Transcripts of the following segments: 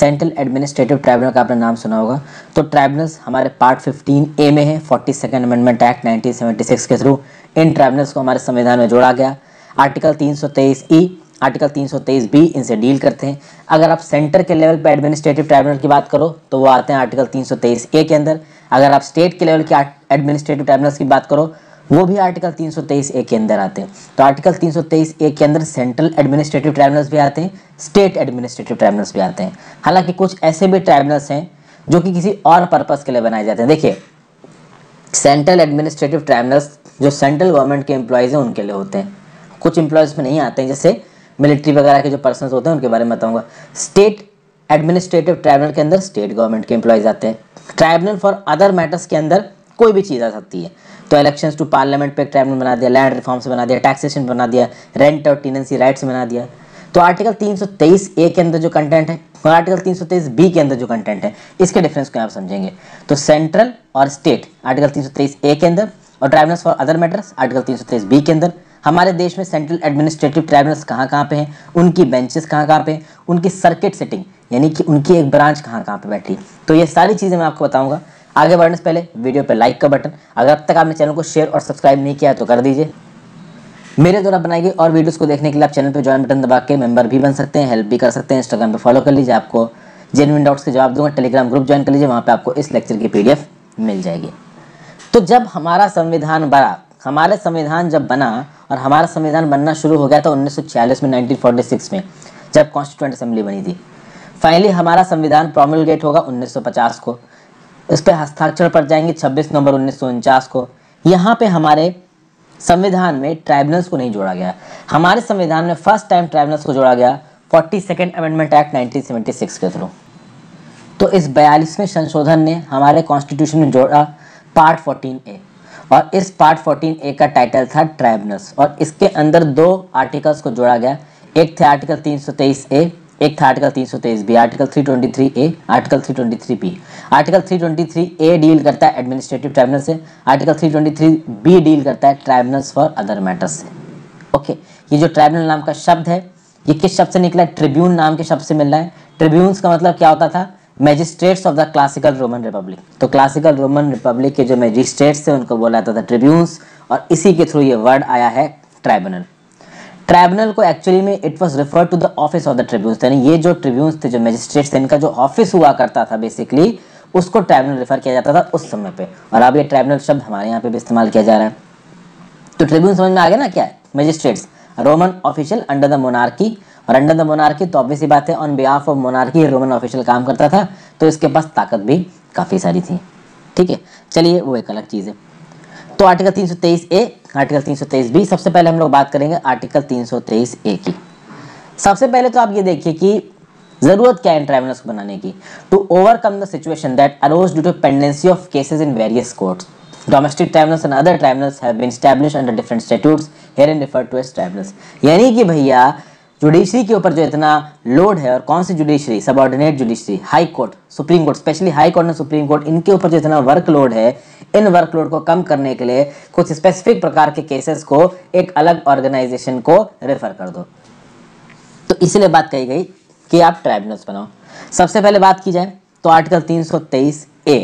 Central administrative tribunal का आपने नाम सुना होगा तो ट्राइब्यूनल्स हमारे पार्ट 15 ए में है फोर्टी सेकेंड अमेंडमेंट एक्ट 1976 के थ्रू इन ट्राइब्यूनल्स को हमारे संविधान में जोड़ा गया आर्टिकल 323 ई आर्टिकल 323 बी इनसे डील करते हैं अगर आप सेंटर के लेवल पर एडमिनिस्ट्रेटिव ट्राइब्यूनल की बात करो तो वो आते हैं आर्टिकल तीन ए के अंदर अगर आप स्टेट के लेवल के एडमिनिस्ट्रेटिव ट्राइब्यूनल्स की बात करो वो भी आर्टिकल 323 ए के अंदर आते हैं तो आर्टिकल 323 ए के अंदर सेंट्रल एडमिनिस्ट्रेटिव ट्राइबुनल्स भी आते हैं स्टेट एडमिनिस्ट्रेटिव ट्राइब्यूनल्स भी आते हैं हालांकि कुछ ऐसे भी ट्राइब्यूनल्स हैं जो कि किसी और पर्पज़ के लिए बनाए जाते हैं देखिए सेंट्रल एडमिनिस्ट्रेटिव ट्राइब्यूनल्स जो सेंट्रल गवर्नमेंट के एम्प्लॉयज़ हैं उनके लिए होते हैं कुछ एम्प्लॉयज़ में नहीं आते हैं जैसे मिलिट्री वगैरह के जो पर्सन होते हैं उनके बारे में बताऊँगा स्टेट एडमिनिस्ट्रेटिव ट्राइब्यूनल के अंदर स्टेट गवर्नमेंट के एम्प्लॉयज़ आते हैं ट्राइब्यूनल फॉर अदर मैटर्स के अंदर कोई भी चीज़ आ सकती है तो इलेक्शन टू पार्लियामेंट पर एक बना दिया लैंड रिफॉर्म्स बना दिया टैक्सेशन बना दिया रेंट और टीनेंसी राइट्स बना दिया तो आर्टिकल 323 ए के अंदर जो कंटेंट है और आर्टिकल 323 बी के अंदर जो कंटेंट है इसके डिफरेंस को आप समझेंगे तो सेंट्रल और स्टेट आर्टिकल 323 ए के अंदर और tribunals for other matters article 323 B के अंदर हमारे देश में सेंट्रल एडमिनिस्ट्रेटिव ट्राइब्यूनल्स कहाँ कहाँ पे हैं उनकी बेंचेस कहाँ कहाँ पे उनकी सर्किट सेटिंग यानी कि उनकी एक ब्रांच कहाँ कहाँ पे बैठी तो ये सारी चीज़ें मैं आपको बताऊँगा आगे बढ़ने से पहले वीडियो पर लाइक का बटन अगर अब तक आपने चैनल को शेयर और सब्सक्राइब नहीं किया तो कर दीजिए मेरे द्वारा बनाई गई और वीडियोस को देखने के लिए आप चैनल पर ज्वाइन बटन दबा के मेंबर भी बन सकते हैं हेल्प भी कर सकते हैं इंस्टाग्राम पर फॉलो कर लीजिए आपको जेनविन डाउट्स के जवाब दूंगा टेलीग्राम ग्रुप ज्वाइन कर लीजिए वहाँ पर आपको इस लेक्चर की पी मिल जाएगी तो जब हमारा संविधान बना हमारे संविधान जब बना और हमारा संविधान बनना शुरू हो गया था उन्नीस में नाइनटीन में जब कॉन्स्टिट्यूंट असेंबली बनी थी फाइनली हमारा संविधान प्रोमिलगेट होगा 1950 को इस पर हस्ताक्षर पर जाएंगे 26 नवंबर उन्नीस को यहाँ पे हमारे संविधान में ट्राइबल्स को नहीं जोड़ा गया हमारे संविधान में फर्स्ट टाइम ट्राइबल्स को जोड़ा गया फोर्टी सेकेंड अमेंडमेंट एक्ट 1976 के थ्रू तो इस बयालीसवें संशोधन ने हमारे कॉन्स्टिट्यूशन में जोड़ा पार्ट 14 ए और इस पार्ट 14 ए का टाइटल था ट्राइबनल्स और इसके अंदर दो आर्टिकल्स को जोड़ा गया एक थे आर्टिकल तीन ए एक था आर्टिकल तीन सौ तेईस B article three twenty three A article three twenty three B article three twenty three A deal करता है एडमिनिस्ट्रेटिव ट्राइब्यूनल से article three twenty three B deal करता है ट्राइब्यूनल्स फॉर अदर मैटर्स से ओके ये जो ट्राइब्यूनल नाम का शब्द है ये किस शब्द से निकला है ट्रिब्यून नाम के शब्द से मिल रहा है ट्रिब्यून्स का मतलब क्या होता था magistrates of the classical Roman republic तो क्लासिकल रोमन रिपब्लिक के जो मैजिस्ट्रेट्स थे उनको बोला जाता था ट्रिब्यून्स और इसी के थ्रू ये वर्ड आया है ट्राइब्यूनल ट्राइब्यूनल को एक्चुअली में it was refer to the office of the tribune यानी ये जो ट्रिब्यून्स थे जो मजिस्ट्रेट्स थे इनका जो ऑफिस हुआ करता था बेसिकली उसको ट्राइब्यूनल रेफर किया जाता था उस समय पे और अब ये ट्राइब्यूनल शब्द हमारे यहाँ पे भी इस्तेमाल किया जा रहा है तो ट्रिब्यून समझ में आ गया ना क्या magistrates Roman official under the monarchy और अंडर द मोनार्की तो ऑब्वियसली बात है on behalf of monarchy Roman official काम करता था तो इसके पास ताकत भी काफ़ी सारी थी ठीक है चलिए वो एक अलग चीज़ है तो आर्टिकल 323 ए आर्टिकल 323 बी सबसे पहले हम लोग बात करेंगे आर्टिकल 323 ए की सबसे पहले तो आप ये देखिए कि जरूरत क्या है ट्राइब्यूनल्स को बनाने की to overcome the situation that arose due to pendency of cases in various courts domestic tribunals and other tribunals have been established under different statutes herein refer to as tribunals यानी कि भैया judiciary के ऊपर जो इतना load है और कौन सी judiciary subordinate judiciary high court supreme court specially high court और सुप्रीम कोर्ट इनके ऊपर जो इतना वर्क लोड है इन वर्कलोड को कम करने के लिए कुछ स्पेसिफिक प्रकार के केसेस को एक अलग ऑर्गेनाइजेशन को रेफर कर दो तो इसलिए बात कही गई कि आप ट्राइब्यूनल्स बनाओ सबसे पहले बात की जाए तो article 323 A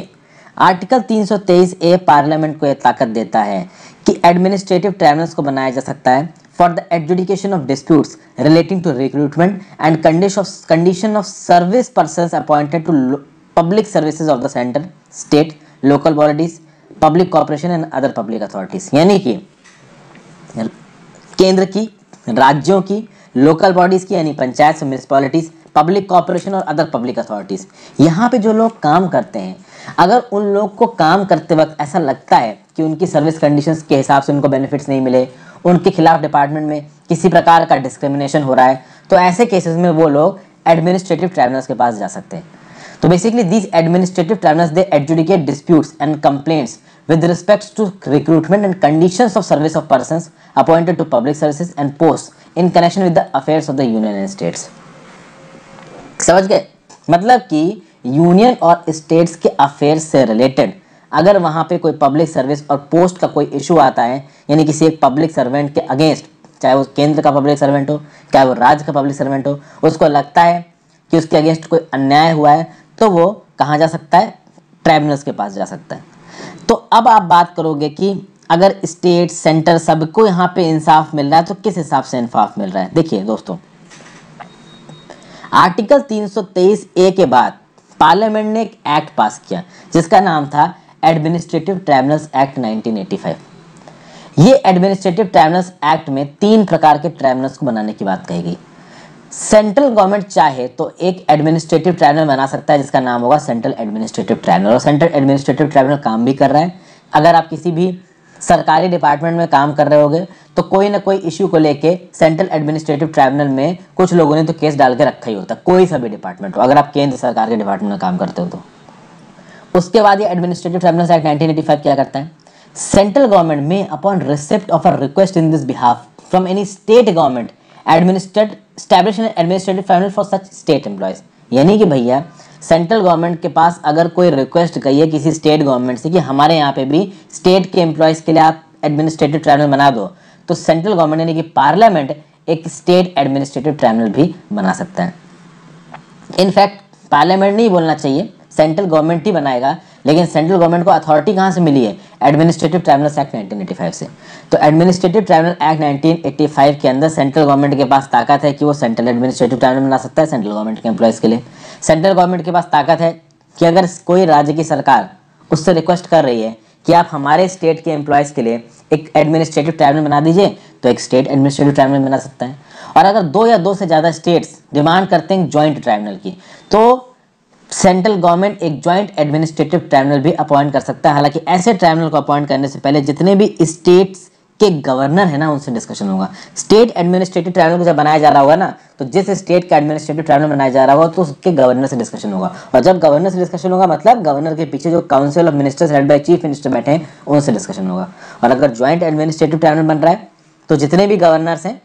article 323 A parliament को यह ताकत देता है कि एडमिनिस्ट्रेटिव ट्राइब्यूनल्स को बनाया जा सकता है for the adjudication of disputes relating to recruitment and condition of service person appointed to public services of the centre state local bodies public corporation and other public authorities यानी कि केंद्र की राज्यों की लोकल बॉडीज की यानी panchayat municipalities public corporation और other public authorities यहाँ पे जो लोग काम करते हैं अगर उन लोग को काम करते वक्त ऐसा लगता है कि उनकी सर्विस कंडीशंस के हिसाब से उनको बेनिफिट्स नहीं मिले उनके खिलाफ डिपार्टमेंट में किसी प्रकार का डिस्क्रिमिनेशन हो रहा है तो ऐसे केसेस में वो लोग एडमिनिस्ट्रेटिव ट्राइब्यूनल्स के पास जा सकते हैं तो basically these administrative tribunals they adjudicate disputes and complaints with respect to recruitment and conditions of service of persons appointed to public services and posts in connection with the affairs of the union and states समझ गए मतलब कि union और states के affairs से related अगर वहाँ पे कोई पब्लिक सर्विस और पोस्ट का कोई इशू आता है यानी किसी एक पब्लिक सर्वेंट के अगेंस्ट चाहे वो केंद्र का पब्लिक सर्वेंट हो चाहे वो राज्य का पब्लिक सर्वेंट हो उसको लगता है कि उसके अगेंस्ट कोई अन्याय हुआ है तो वो कहाँ जा सकता है ट्राइब्यूनल्स के पास जा सकता है तो अब आप बात करोगे कि अगर स्टेट सेंटर सबको यहाँ पे इंसाफ मिल रहा है तो किस हिसाब से इंसाफ मिल रहा है देखिए दोस्तों आर्टिकल 323 ए के बाद पार्लियामेंट ने एक एक्ट पास किया जिसका नाम था एडमिनिस्ट्रेटिव ट्राइबनल्स एक्ट 1985 ये एडमिनिस्ट्रेटिव ट्राइबनल्स एक्ट में तीन प्रकार के ट्राइबनल्स को बनाने की बात कही गई सेंट्रल गवर्नमेंट चाहे तो एक एडमिनिस्ट्रेटिव ट्राइब्यूनल बना सकता है जिसका नाम होगा सेंट्रल एडमिनिस्ट्रेटिव ट्राइबल और सेंट्रल एडमिनिस्ट्रेटिव ट्राइब्यूनल काम भी कर रहा है अगर आप किसी भी सरकारी डिपार्टमेंट में काम कर रहे होगे तो कोई ना कोई इश्यू को लेके सेंट्रल एडमिनिस्ट्रेटिव ट्राइब्यूनल में कुछ लोगों ने तो केस डाल के रखा ही होता कोई सा भी डिपार्टमेंट हो अगर आप केंद्र सरकार के डिपार्टमेंट में काम करते हो तो उसके बाद ये एडमिनिस्ट्रेटिव ट्राइब्यूनल एक्ट नाइनटीन क्या करता है सेंट्रल गवर्नमेंट में upon receipt of a request in this behalf from any state government administrate establish administrative tribunal for such state employees यानी कि भैया सेंट्रल गवर्नमेंट के पास अगर कोई रिक्वेस्ट गई है किसी स्टेट गवर्नमेंट से कि हमारे यहाँ पे भी स्टेट के एम्प्लॉयज़ के लिए आप एडमिनिस्ट्रेटिव ट्राइब्यूनल बना दो तो सेंट्रल गवर्नमेंट यानी कि पार्लियामेंट एक स्टेट एडमिनिस्ट्रेटिव ट्राइब्यूनल भी बना सकता है इनफैक्ट पार्लियामेंट नहीं बोलना चाहिए सेंट्रल गवर्नमेंट ही बनाएगा लेकिन सेंट्रल गवर्नमेंट को अथॉरिटी कहाँ से मिली है एडमिनिस्ट्रेटिव ट्राइबल एक्ट 1985 से तो एडमिनिस्ट्रेटिव ट्राइबल एक्ट 1985 के अंदर सेंट्रल गवर्नमेंट के पास ताकत है कि वो सेंट्रल एडमिनिस्ट्रेटिव ट्राइबल बना सकता है सेंट्रल गवर्नमेंट के एम्प्लॉयज़ के लिए सेंट्रल गवर्नमेंट के पास ताकत है कि अगर कोई राज्य की सरकार उससे रिक्वेस्ट कर रही है कि आप हमारे स्टेट के एम्प्लॉयज़ के लिए एक एडमिनिस्ट्रेटिव ट्राइबल बना दीजिए तो एक स्टेट एडमिनिस्ट्रेटिव ट्राइबल बना सकता है और अगर दो या दो से ज़्यादा स्टेट्स डिमांड करते हैं जॉइंट ट्राइबल की तो सेंट्रल गवर्नमेंट एक ज्वाइंट एडमिनिस्ट्रेटिव ट्राइब्यूनल भी अपॉइंट कर सकता है हालांकि ऐसे ट्राइब्यूनल को अपॉइंट करने से पहले जितने भी स्टेट्स के गवर्नर है ना उनसे डिस्कशन होगा स्टेट एडमिनिस्ट्रेटिव ट्राइब्यूनल को जब बनाया जा रहा होगा ना तो जिस स्टेट का एडमिनिस्ट्रेटिव ट्राइब्यूनल बनाया जा रहा होगा तो उसके गवर्नर से डिस्कशन होगा और जब गवर्नर से डिस्कशन होगा मतलब गवर्नर के पीछे जो council of ministers head by chief minister बैठे हैं उनसे डिस्कशन होगा और अगर ज्वाइंट एडमिनिस्ट्रेटिव ट्राइब्यूनल बन रहा है तो जितने भी गवर्नर्स हैं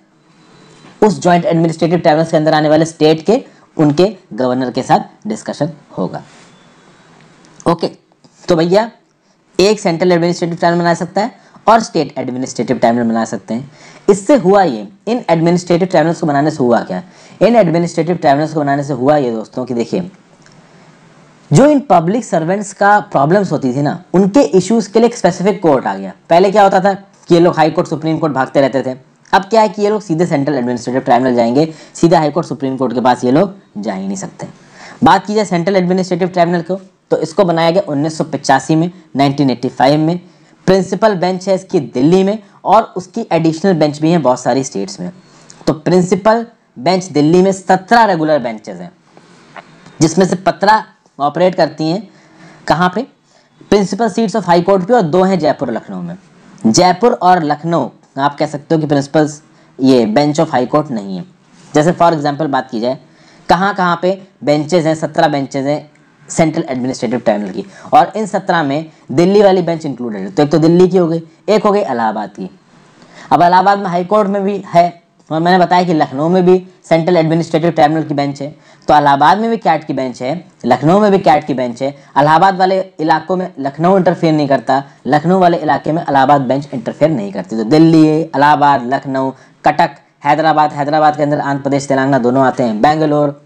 उस ज्वाइंट एडमिनिस्ट्रेटिव ट्राइब्यूनल के अंदर आने वाले स्टेट के उनके गवर्नर के साथ डिस्कशन होगा ओके तो भैया एक सेंट्रल एडमिनिस्ट्रेटिव टाइम बना सकता है और स्टेट एडमिनिस्ट्रेटिव ट्राइनल बना सकते हैं इससे हुआ ये इन एडमिनिस्ट्रेटिव ट्राइनल्स को बनाने से हुआ क्या इन एडमिनिस्ट्रेटिव ट्राइनल्स को बनाने से हुआ ये दोस्तों कि देखिए जो इन पब्लिक सर्वेंट्स का प्रॉब्लम्स होती थी ना उनके इश्यूज के लिए एक स्पेसिफिक कोर्ट आ गया पहले क्या होता था कि ये लोग हाई कोर्ट सुप्रीम कोर्ट भागते रहते थे अब क्या है कि ये लोग सीधे सेंट्रल एडमिनिस्ट्रेटिव ट्राइब्यूनल जाएंगे सीधा हाईकोर्ट सुप्रीम कोर्ट के पास ये लोग जा ही नहीं सकते बात की जाए सेंट्रल एडमिनिस्ट्रेटिव ट्राइब्यूनल को तो इसको बनाया गया उन्नीस में नाइनटीन में प्रिंसिपल बेंच है इसकी दिल्ली में और उसकी एडिशनल बेंच भी हैं बहुत सारी स्टेट्स में तो प्रिंसिपल बेंच दिल्ली में सत्रह रेगुलर बेंचेज हैं जिसमें से पंद्रह ऑपरेट करती हैं कहाँ पे principal seats of high court पे और दो हैं जयपुर लखनऊ में जयपुर और लखनऊ आप कह सकते हो कि प्रिंसिपल्स ये बेंच ऑफ हाई कोर्ट नहीं है जैसे फॉर एग्जाम्पल बात की जाए कहाँ कहाँ पे बेंचेज हैं सत्रह बेंचेज हैं सेंट्रल एडमिनिस्ट्रेटिव ट्राइब्यूनल की और इन सत्रह में दिल्ली वाली बेंच इंक्लूडेड है तो एक तो दिल्ली की हो गई एक हो गई इलाहाबाद की अब इलाहाबाद में हाईकोर्ट में भी है और मैंने बताया कि लखनऊ में भी सेंट्रल एडमिनिस्ट्रेटिव ट्राइब्यूनल की बेंच है तो अलाहाबाद में भी कैट की बेंच है लखनऊ में भी कैट की बेंच है अलाहाबाद वाले इलाकों में लखनऊ इंटरफेयर नहीं करता लखनऊ वाले इलाके में अलाहाबाद बेंच इंटरफेयर नहीं करती तो दिल्ली अलाहाबाद लखनऊ कटक हैदराबाद हैदराबाद के अंदर आंध्र प्रदेश तेलंगाना दोनों आते हैं बेंगलोर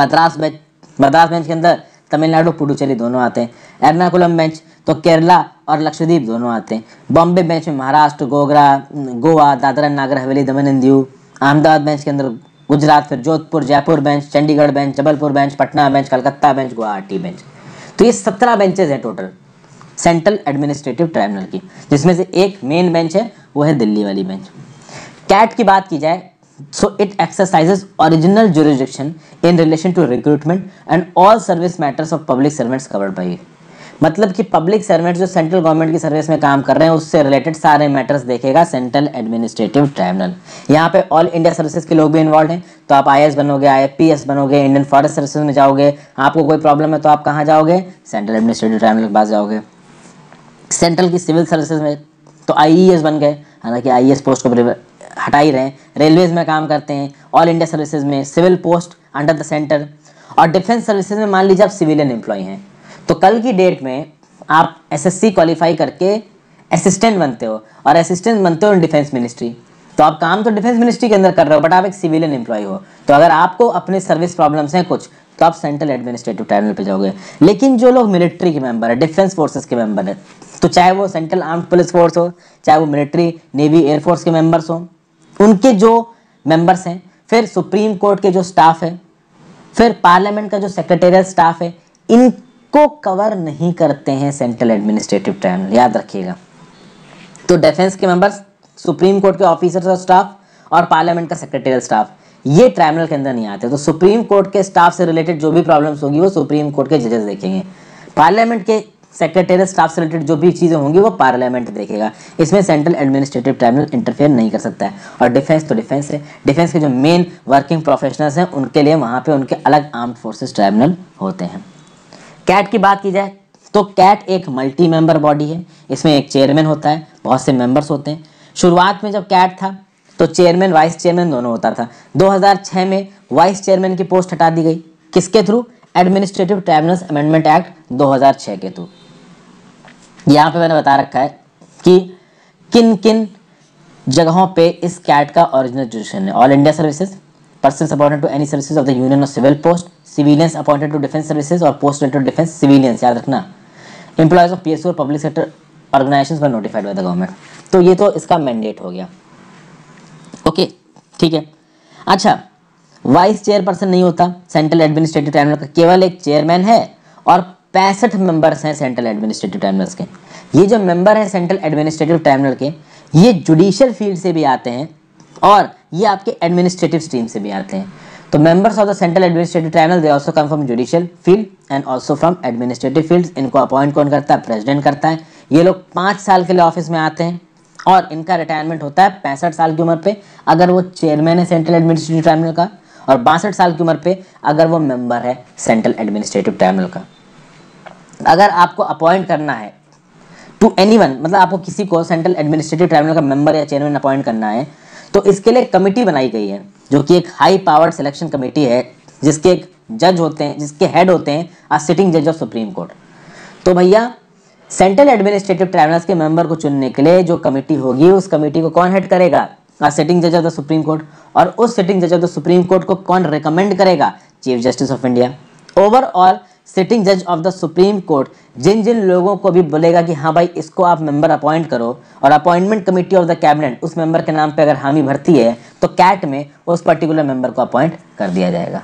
मद्रास बेंच मद्रास बेंच के अंदर तमिलनाडु पुडुचेरी दोनों आते हैं एर्नाकुलम बेंच तो केरला और लक्षद्वीप दोनों आते हैं बॉम्बे बेंच में महाराष्ट्र गोगरा गोवा दादरा नागर हवेली दमन दीव अहमदाबाद बेंच के अंदर गुजरात फिर Jodhpur Jaipur bench Chandigarh bench Jabalpur bench Patna bench Calcutta bench Guwahati bench तो ये सत्रह बेंचेज हैं टोटल सेंट्रल एडमिनिस्ट्रेटिव ट्राइब्यूनल की जिसमें से एक मेन बेंच है वो है दिल्ली वाली बेंच कैट की बात की जाए so it exercises original jurisdiction in relation to recruitment and all service matters of public servants covered by मतलब कि पब्लिक सर्वेंट जो सेंट्रल गवर्नमेंट की सर्विस में काम कर रहे हैं उससे रिलेटेड सारे मैटर्स देखेगा सेंट्रल एडमिनिस्ट्रेटिव ट्राइब्यूनल यहाँ पे ऑल इंडिया सर्विसेज के लोग भी इन्वॉल्व हैं तो आप आई बनोगे आई बनोगे इंडियन फॉरेस्ट सर्विसेज में जाओगे आपको कोई प्रॉब्लम है तो आप कहाँ जाओगे सेंट्रल एडमिनिस्ट्रेटिव ट्राइब्यूनल के पास जाओगे सेंट्रल की सिविल सर्विसेज में तो आई e बन गए हालांकि आई पोस्ट e को हटा ही रहे हैं रेलवेज में काम करते हैं ऑल इंडिया सर्विसेज में civil post under the centre और डिफेंस सर्विसेज में मान लीजिए आप सिविलियन एम्प्लॉय हैं तो कल की डेट में आप एसएससी क्वालिफाई करके असिस्टेंट बनते हो और असिस्टेंट बनते हो डिफेंस मिनिस्ट्री तो आप काम तो डिफेंस मिनिस्ट्री के अंदर कर रहे हो बट आप एक सिविलियन एम्प्लॉय हो तो अगर आपको अपने सर्विस प्रॉब्लम्स हैं कुछ तो आप सेंट्रल एडमिनिस्ट्रेटिव ट्राइबल पे जाओगे लेकिन जो लोग मिलिट्री के मेंबर है डिफेंस फोर्सेस के मेंबर है तो चाहे वो सेंट्रल आर्म्ड पुलिस फोर्स हो चाहे वो मिलिट्री नेवी एयरफोर्स के मेंबर्स हों उनके जो मेंबर्स हैं फिर सुप्रीम कोर्ट के जो स्टाफ है फिर पार्लियामेंट का जो सेक्रेटेरियल स्टाफ है इन को कवर नहीं करते हैं सेंट्रल एडमिनिस्ट्रेटिव ट्राibunal याद रखिएगा तो डिफेंस के मेंबर्स सुप्रीम कोर्ट के ऑफिसर्स और स्टाफ और पार्लियामेंट का सेक्रेटरियल स्टाफ ये ट्राइब्यूनल के अंदर नहीं आते तो सुप्रीम कोर्ट के स्टाफ से रिलेटेड जो भी प्रॉब्लम्स होगी वो सुप्रीम कोर्ट के जजेस देखेंगे पार्लियामेंट के सेक्रेटेरियल स्टाफ से रिलेटेड जो भी चीज़ें होंगी वो पार्लियामेंट देखेगा इसमें सेंट्रल एडमिनिस्ट्रेटिव ट्राइब्यूनल इंटरफेयर नहीं कर सकता है और डिफेंस तो डिफेंस है डिफेंस के जो मेन वर्किंग प्रोफेशनल्स हैं उनके लिए वहाँ पे उनके अलग आर्म्ड फोर्सेस ट्राइब्यूनल होते हैं कैट की बात की जाए तो कैट एक मल्टी मेंबर बॉडी है इसमें एक चेयरमैन होता है बहुत से मेंबर्स होते हैं शुरुआत में जब कैट था तो चेयरमैन वाइस चेयरमैन दोनों होता था 2006 में वाइस चेयरमैन की पोस्ट हटा दी गई किसके through administrative tribunals amendment act 2006 के थ्रू यहाँ पे मैंने बता रखा है कि किन किन जगहों पे इस कैट का ओरिजिनल जुडिशन है all India services persons appointed to any services of the union or civil post civilians appointed to defense services or post related to defense civilians याद रखना employees of PSU और public sector organizations were notified by the government तो ये तो इसका mandate हो गया okay okay, ठीक है अच्छा वाइस चेयरपर्सन नहीं होता सेंट्रल एडमिनिस्ट्रेटिव ट्राइब्यूनल का केवल एक चेयरमैन है और पैंसठ मेंबर्स हैं सेंट्रल एडमिनिस्ट्रेटिव ट्राइब्यूनल्स के ये जो मेंबर हैं सेंट्रल एडमिनिस्ट्रेटिव ट्राइब्यूनल के ये जुडिशियल फील्ड से भी आते हैं और ये आपके एडमिनिस्ट्रेटिव स्ट्रीम से भी आते हैं तो members of the central administrative tribunal they also come from judicial field and also from administrative field इनको अपॉइंट कौन करता है प्रेसिडेंट करता है ये लोग पाँच साल के लिए ऑफिस में आते हैं और इनका रिटायरमेंट होता है पैंसठ साल की उम्र पे अगर वो चेयरमैन है सेंट्रल एडमिनिस्ट्रेटिव ट्राइबल का और बासठ साल की उम्र पे अगर वो मेम्बर है सेंट्रल एडमिनिस्ट्रेटिव ट्राइबल का अगर आपको अपॉइंट करना है टू एनी मतलब आपको किसी को सेंट्रल एडमिनिस्ट्रेटिव ट्राइबल का मेंबर या चेयरमैन अपॉइंट करना है तो इसके लिए कमेटी बनाई गई है जो कि एक हाई पावर सिलेक्शन कमेटी है जिसके एक जज होते हैं जिसके हेड होते हैं आ सिटिंग जज ऑफ सुप्रीम कोर्ट तो भैया सेंट्रल एडमिनिस्ट्रेटिव ट्राइब्यूनल्स के मेंबर को चुनने के लिए जो कमेटी होगी उस कमेटी को कौन हेड करेगा आ सिटिंग जज ऑफ द सुप्रीम कोर्ट और उस सिटिंग जज ऑफ द सुप्रीम कोर्ट को कौन रिकमेंड करेगा Chief Justice of India overall sitting जज ऑफ द सुप्रीम कोर्ट जिन जिन लोगों को भी बोलेगा कि हाँ भाई इसको आप मेंबर अपॉइंट करो और appointment committee of the cabinet उस मेंबर के नाम पे अगर हामी भरती है तो कैट में उस पर्टिकुलर मेंबर को अपॉइंट कर दिया जाएगा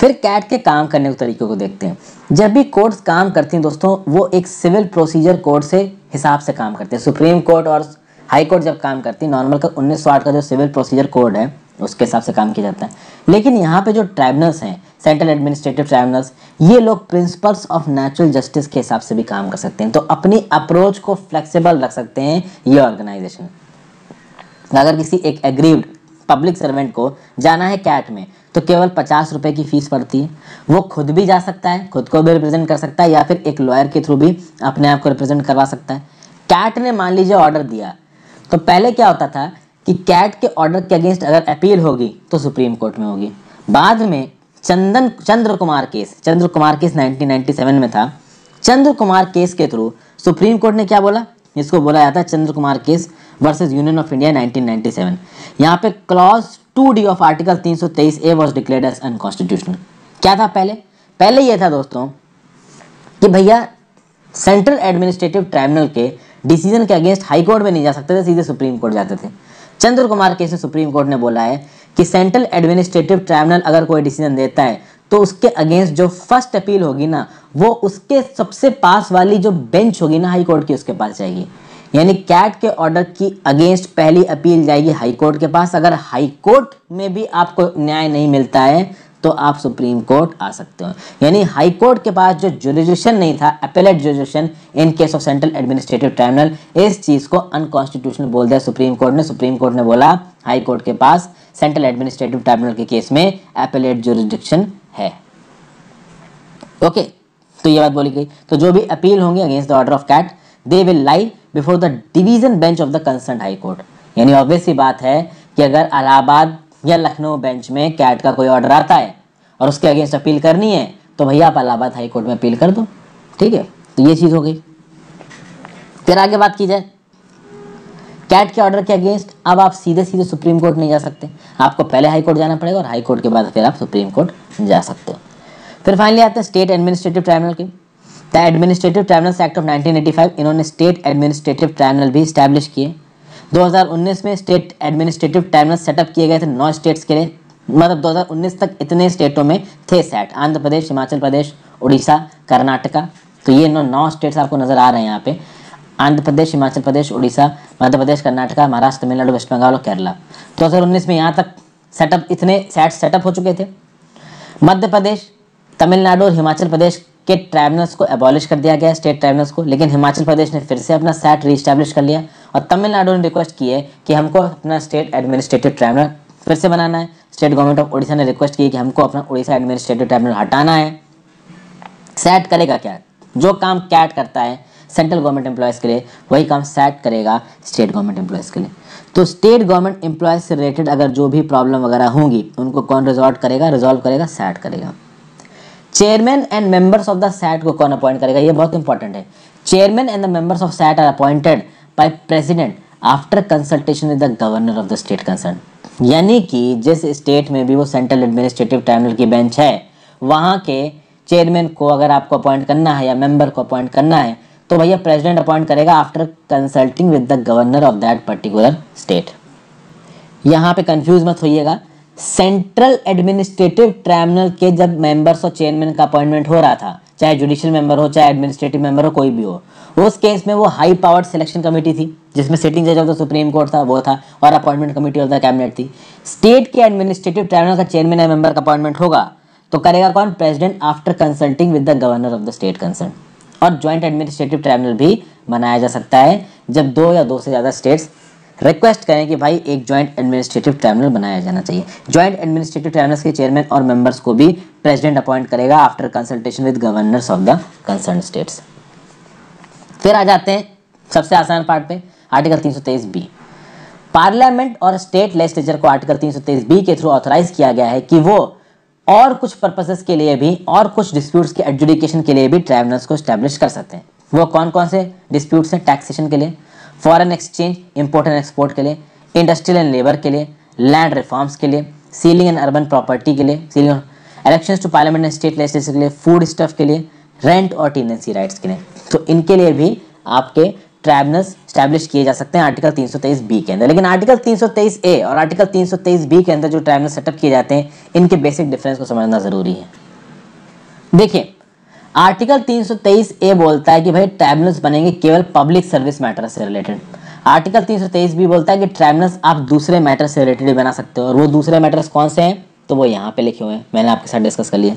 फिर कैट के काम करने के तरीके को देखते हैं जब भी कोर्ट्स काम करती हैं दोस्तों वो एक सिविल प्रोसीजर कोड से हिसाब से काम करते हैं सुप्रीम कोर्ट और हाई कोर्ट जब काम करती है नॉर्मल का उन्नीस का जो सिविल प्रोसीजर कोड है उसके हिसाब से काम किया जाता है लेकिन यहाँ पे जो ट्राइबनल्स हैं सेंट्रल एडमिनिस्ट्रेटिव ट्राइबनल्स ये लोग प्रिंसिपल्स ऑफ नेचुरल जस्टिस के हिसाब से भी काम कर सकते हैं तो अपनी अप्रोच को फ्लेक्सिबल रख सकते हैं ये ऑर्गेनाइजेशन अगर किसी एक एग्रीव्ड पब्लिक सर्वेंट को जाना है कैट में तो केवल पचास रुपये की फ़ीस पड़ती है वो खुद भी जा सकता है खुद को भी रिप्रेजेंट कर सकता है या फिर एक लॉयर के थ्रू भी अपने आप को रिप्रेजेंट करवा सकता है कैट ने मान लीजिए ऑर्डर दिया तो पहले क्या होता था कि कैट के ऑर्डर के अगेंस्ट अगर अपील होगी तो सुप्रीम कोर्ट में होगी बाद में चंदन चंद्र कुमार केस चंद्र कुमार केस 1997 में था चंद्र कुमार केस के थ्रू सुप्रीम कोर्ट ने क्या बोला इसको बोला जाता है Chandra Kumar case versus Union of India 1997 यहाँ पे clause two D of article तीन A was declare as unconstitutional क्या था पहले पहले यह था दोस्तों कि भैया सेंट्रल एडमिनिस्ट्रेटिव ट्राइब्यूनल के डिसीजन के अगेंस्ट हाई कोर्ट में नहीं जा सकते थे सीधे सुप्रीम कोर्ट जाते थे चंद्र कुमार केस में सुप्रीम कोर्ट ने बोला है कि सेंट्रल एडमिनिस्ट्रेटिव ट्राइब्यूनल अगर कोई डिसीजन देता है तो उसके अगेंस्ट जो फर्स्ट अपील होगी ना वो उसके सबसे पास वाली जो बेंच होगी ना हाई कोर्ट की उसके पास जाएगी यानी कैट के ऑर्डर की अगेंस्ट पहली अपील जाएगी हाई कोर्ट के पास अगर हाई कोर्ट में भी आपको न्याय नहीं मिलता है तो आप सुप्रीम कोर्ट आ सकते हो यानी हाई कोर्ट के पास जो जुडिशन नहीं था appellate jurisdiction in case of central administrative tribunal इस चीज़ को अनकॉन्स्टिट्यूशनल बोल दिया सुप्रीम कोर्ट ने सुप्रीम कोर्ट ने बोला हाई कोर्ट के पास सेंट्रल एडमिनिस्ट्रेटिव ट्राइब्यूनल के केस में अपेलेट जुडिशन है ओके तो ये बात बोली गई तो जो भी अपील होंगे against the order of CAT they will lie before the division bench of the concern high court यानी ऑब्वियस ही बात है कि अगर अलाहाबाद या लखनऊ बेंच में कैट का कोई ऑर्डर आता है और उसके अगेंस्ट अपील करनी है तो भैया आप अलाहाबाद हाई कोर्ट में अपील कर दो ठीक है तो ये चीज़ हो गई फिर आगे बात की जाए कैट के ऑर्डर के अगेंस्ट अब आप सीधे सीधे सुप्रीम कोर्ट नहीं जा सकते आपको पहले हाई कोर्ट जाना पड़ेगा और हाई कोर्ट के बाद फिर आप सुप्रीम कोर्ट जा सकते हो फिर फाइनली आते हैं स्टेट एडमिनिस्ट्रेटिव ट्राइब्यूनल के the administrative tribunals act of 1985 इन्होंने स्टेट एडमिनिस्ट्रेटिव ट्राइब्यूनल भी स्टैब्लिश किए 2019 में स्टेट एडमिनिस्ट्रेटिव टर्मिनल सेटअप किए गए थे नौ स्टेट्स के लिए मतलब 2019 तक इतने स्टेटों में थे सेट आंध्र प्रदेश हिमाचल प्रदेश उड़ीसा कर्नाटका तो ये नौ नौ स्टेट्स आपको नज़र आ रहे हैं यहाँ पे आंध्र प्रदेश हिमाचल प्रदेश उड़ीसा मध्य प्रदेश कर्नाटका महाराष्ट्र तमिलनाडु वेस्ट बंगाल और केरला दो हज़ार उन्नीस में यहाँ तक सेटअप इतने सेट सेटअप हो चुके थे मध्य प्रदेश तमिलनाडु और हिमाचल प्रदेश के ट्राइब्यूनल्स को एबॉलिश कर दिया गया स्टेट ट्राइब्यूनल्स को लेकिन हिमाचल प्रदेश ने फिर से अपना सेट रीस्टैब्लिश कर लिया और तमिलनाडु ने रिक्वेस्ट की है कि हमको अपना स्टेट एडमिनिस्ट्रेटिव ट्राइब्यूनल फिर से बनाना है स्टेट गवर्नमेंट ऑफ उड़ीसा ने रिक्वेस्ट की कि हमको अपना उड़ीसा एडमिनिस्ट्रेटिव ट्राइब्यूनल हटाना है सेट करेगा क्या जो काम कैट करता है सेंट्रल गवर्नमेंट एम्प्लॉयज़ के लिए वही काम सेट करेगा स्टेट गवर्नमेंट एम्प्लॉयज़ के लिए तो स्टेट गवर्नमेंट एम्प्लॉयज़ से रिलेटेड अगर जो भी प्रॉब्लम वगैरह होंगी उनको कौन रिजॉल्व करेगा रिजॉल्व करेगा सैट करेगा chairman and members of the SAT को कौन अपॉइंट करेगा ये बहुत इंपॉर्टेंट है chairman and the members of SAT are appointed by president after consultation with the governor of the state concern यानी कि जिस स्टेट में भी वो सेंट्रल एडमिनिस्ट्रेटिव ट्राइब्यूनल की बेंच है वहाँ के चेयरमैन को अगर आपको अपॉइंट करना है या मेंबर को अपॉइंट करना है तो भैया प्रेसिडेंट अपॉइंट करेगा after consulting with the governor of that particular state यहाँ पे कंफ्यूज मत होइएगा सेंट्रल एडमिनिस्ट्रेटिव ट्राइब्यूनल के जब मेंबर्स और चेयरमैन का अपॉइंटमेंट हो रहा था चाहे जुडिशियल मेंबर हो चाहे एडमिनिस्ट्रेटिव मेंबर हो कोई भी हो उस केस में वो हाई पावर्ड सिलेक्शन कमेटी थी जिसमें सिटिंग जज ऑफ द सुप्रीम कोर्ट था वो था और appointment committee of the cabinet थी स्टेट के एडमिनिस्ट्रेटिव ट्राइब्यूनल का चेयरमैन या मेंबर का अपॉइंटमेंट होगा तो करेगा कौन president after consulting with the governor of the state concern और ज्वाइंट एडमिनिस्ट्रेटिव ट्राइब्यूनल भी बनाया जा सकता है जब दो या दो से ज़्यादा स्टेट्स रिक्वेस्ट करें कि भाई एक ज्वाइंट एडमिनिस्ट्रेटिव ट्राइब्यूनल बनाया जाना चाहिए ज्वाइंट एडमिनिस्ट्रेटिव ट्राइब्यूनल के चेयरमैन और मेंबर्स को भी प्रेसिडेंट अपॉइंट करेगा after consultation with governors of the concern states फिर आ जाते हैं सबसे आसान पार्ट पे आर्टिकल 323 बी पार्लियामेंट और स्टेट लेजिस्लेचर को आर्टिकल 323 बी के थ्रू ऑथोराइज किया गया है कि वो और कुछ पर्पसेस के लिए भी और कुछ डिस्प्यूट्स के एडजुडिकेशन के लिए भी ट्राइब्यूनल्स को स्टैब्लिश कर सकते हैं वो कौन कौन से डिस्प्यूट्स हैं टैक्सेशन के लिए foreign exchange import and export के लिए इंडस्ट्रियल एंड लेबर के लिए लैंड रिफॉर्म्स के लिए सीलिंग एंड अर्बन प्रॉपर्टी के लिए ceiling election to parliament and state लेजिस के लिए फूड स्टफ के लिए रेंट और टेंडेंसी राइट्स के लिए तो इनके लिए भी आपके ट्राइबल्स स्टैब्लिश किए जा सकते हैं आर्टिकल 323 बी के अंदर लेकिन आर्टिकल 323 ए और आर्टिकल 323 बी के अंदर जो ट्राइबनल सेटअप किए जाते हैं इनके बेसिक डिफरेंस को समझना जरूरी है देखिए आर्टिकल 323 ए बोलता है कि भाई ट्राइब्यूनल्स बनेंगे केवल पब्लिक सर्विस मैटर से रिलेटेड आर्टिकल 323 बी बोलता है कि ट्राइब्यूनल्स आप दूसरे मैटर से रिलेटेड बना सकते हो और वो दूसरे मैटर्स कौन से हैं तो वो यहाँ पे लिखे हुए हैं मैंने आपके साथ डिस्कस कर लिए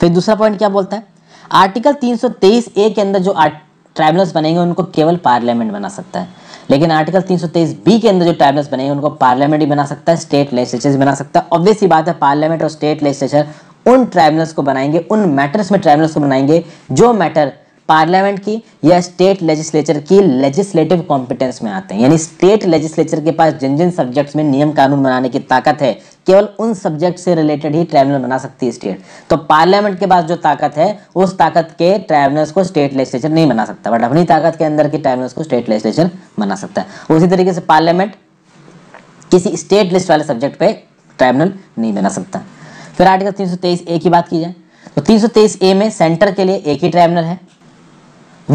फिर दूसरा पॉइंट क्या बोलता है आर्टिकल तीन ए के अंदर जो ट्राइब्यूनल्स बनेंगे उनको केवल पार्लियामेंट बना सकता है लेकिन आर्टिकल तीन बी के अंदर जो ट्राइब्यूनल्स बनेंगे उनको पार्लियामेंट ही बना सकता है स्टेट लेजिस्लेचर बना सकता है ऑब्वियसली बात है पार्लियामेंट और स्टेट लेजिस्लेचर उन ट्राइबनल्स को बनाएंगे उन मैटर्स में ट्राइबनल्स को बनाएंगे जो मैटर पार्लियामेंट की या स्टेट लेजिस्लेचर की लेजिस्लेटिव कॉम्पिटेंस में आते हैं यानी स्टेट लेजिस्लेचर के पास जिन जिन सब्जेक्ट्स में नियम कानून बनाने की ताकत है केवल उन सब्जेक्ट से रिलेटेड ही ट्राइब्यूनल बना सकती है स्टेट तो पार्लियामेंट के पास जो ताकत है उस ताकत के ट्राइब्यूनल्स को स्टेट लेजिस्लेचर नहीं बना सकता बट अपनी ताकत के अंदर के ट्राइब्यूनल्स को स्टेट लेजिस्लेचर बना सकता है उसी तरीके से पार्लियामेंट किसी स्टेट लिस्ट वाले सब्जेक्ट पर ट्राइब्यूनल नहीं बना सकता फिर आर्टिकल 323 ए की बात की जाए तो 323 ए में सेंटर के लिए एक ही ट्राइमनल है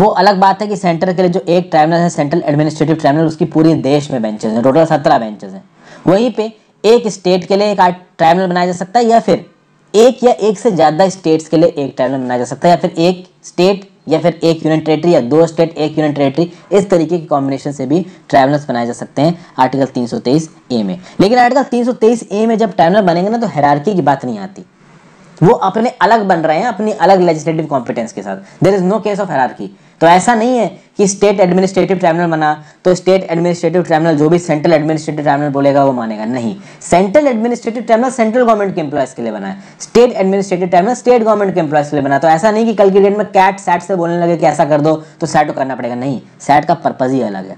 वो अलग बात है कि सेंटर के लिए जो एक ट्राइब्यूनल है सेंट्रल एडमिनिस्ट्रेटिव ट्राइब्यूनल उसकी पूरी देश में बेंचेस हैं टोटल सत्रह बेंचेस हैं वहीं पे एक स्टेट के लिए एक ट्राइमनल बनाया जा सकता है या फिर एक या एक से ज़्यादा स्टेट्स के लिए एक ट्राइब्यूनल बनाया जा सकता है या फिर एक स्टेट या फिर एक यूनियन टेरेटरी या दो स्टेट एक यूनियन टेरेटरी इस तरीके के कॉम्बिनेशन से भी ट्राइबनल्स बनाए जा सकते हैं आर्टिकल 323 ए में लेकिन आर्टिकल 323 ए में जब ट्राइबनल बनेंगे ना तो हेरारकी की बात नहीं आती वो अपने अलग बन रहे हैं अपनी अलग लेजिस्लेटिव कॉम्पिटेंस के साथ there is no case of hierarchy तो ऐसा नहीं है कि स्टेट एडमिनिस्ट्रेटिव ट्राइब्यूनल बना तो स्टेट एडमिनिस्ट्रेटिव ट्राइब्यूनल जो भी सेंट्रल एडमिनिस्ट्रेटिव ट्राइब्यूनल बोलेगा वो मानेगा नहीं central administrative tribunal central government के एम्प्लॉयज के लिए बना है state administrative tribunal state government के एम्प्लॉयज के लिए बना तो ऐसा नहीं कि कल की डेट में कैट सैट से बोलने लगे कि ऐसा कर दो तो सैट को करना पड़ेगा नहीं सैट का पर्पज ही अलग है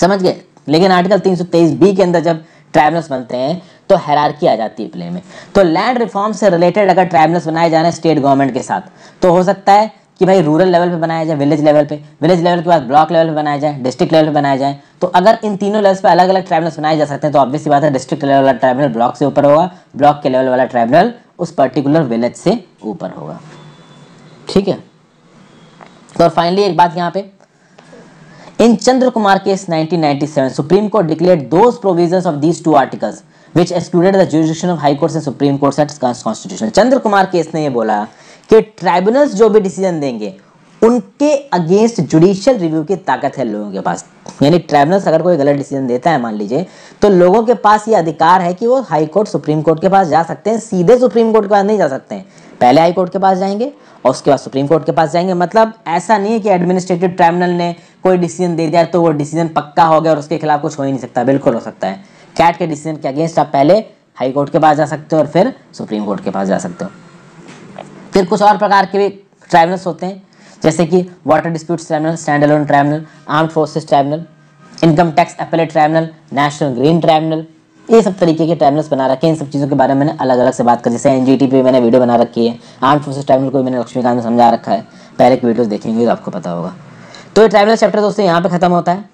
समझ गए लेकिन आर्टिकल तेईस बी के अंदर जब ट्राइब्यूनल्स बनते हैं तो हैरारकी आ जाती है प्ले में तो लैंड रिफॉर्म से रिलेटेड अगर ट्राइब्यूनल्स बनाए जा रहे हैं स्टेट गवर्नमेंट के साथ तो हो सकता है कि भाई रूरल लेवल पे बनाया जाए विलेज लेवल पे विलेज लेवल के बाद ब्लॉक लेवल पे बनाया जाए डिस्ट्रिक्ट लेवल पे बनाया जाए तो अगर इन तीनों लेवल पे अलग अलग ट्राइबल्स बनाए जा सकते हैं तो ऑब्वियसली बात है डिस्ट्रिक्ट लेवल वाला ट्राइबल ब्लॉक से ऊपर होगा ब्लॉक के लेवल वाला ट्राइबल उस पर्टिकुलर विलेज से ऊपर होगा ठीक है और फाइनली एक बात यहाँ पे in Chandra Kumar case nineteen Supreme Court declare those provision of these two articles which excluded the jurisdiction of High Courts and Supreme Courts as constitutional. Chandra Kumar case ने ये बोला कि ट्राइब्यूनल्स जो भी डिसीजन देंगे उनके अगेंस्ट जुडिशियल रिव्यू की ताकत है लोगों के पास यानी ट्राइब्यूनल्स अगर कोई गलत डिसीजन देता है मान लीजिए तो लोगों के पास ये अधिकार है कि वो हाई कोर्ट सुप्रीम कोर्ट के पास जा सकते हैं सीधे सुप्रीम कोर्ट के पास नहीं जा सकते हैं पहले हाई कोर्ट के पास जाएंगे और उसके बाद सुप्रीम कोर्ट के पास जाएंगे मतलब ऐसा नहीं है कि एडमिनिस्ट्रेटिव ट्राइब्यूनल ने कोई डिसीजन दे दिया तो वो डिसीजन पक्का हो गया और उसके खिलाफ कुछ हो ही नहीं सकता बिल्कुल हो सकता है कैट के डिसीजन के अगेंस्ट आप पहले हाई कोर्ट के पास जा सकते हो और फिर सुप्रीम कोर्ट के पास जा सकते हो फिर कुछ और प्रकार के भी ट्राइब्यूनल्स होते हैं जैसे कि water dispute tribunal stand alone tribunal arm forces tribunal income tax appellate tribunal national green tribunal ये सब तरीके के ट्राइब्यूनल्स बना रखे हैं इन सब चीज़ों के बारे में मैंने अलग अलग से बात कर जैसे एन जी पे मैंने वीडियो बना रखी है आर्म फोर्सेज ट्राइबुनल को मैंने लक्ष्मीकांत में समझा रखा है पहले की वीडियो देखेंगे तो आपको पता होगा तो ये ट्राइब्यूनल चैप्टर दोस्तों यहाँ पे खत्म होता है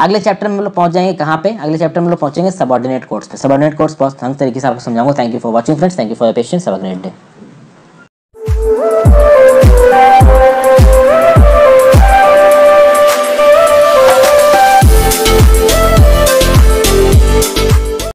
अगले चैप्टर में हम लोग पहुँच जाएंगे कहाँ पे अगले चैप्टर में लोग पहुंचेंगे सबॉर्डिनेट कोर्स पे सबॉर्डिनेट कोर्स बहुत ढंग तरीके से आपको समझाऊंगा thank you for watching friends thank you for patience a great day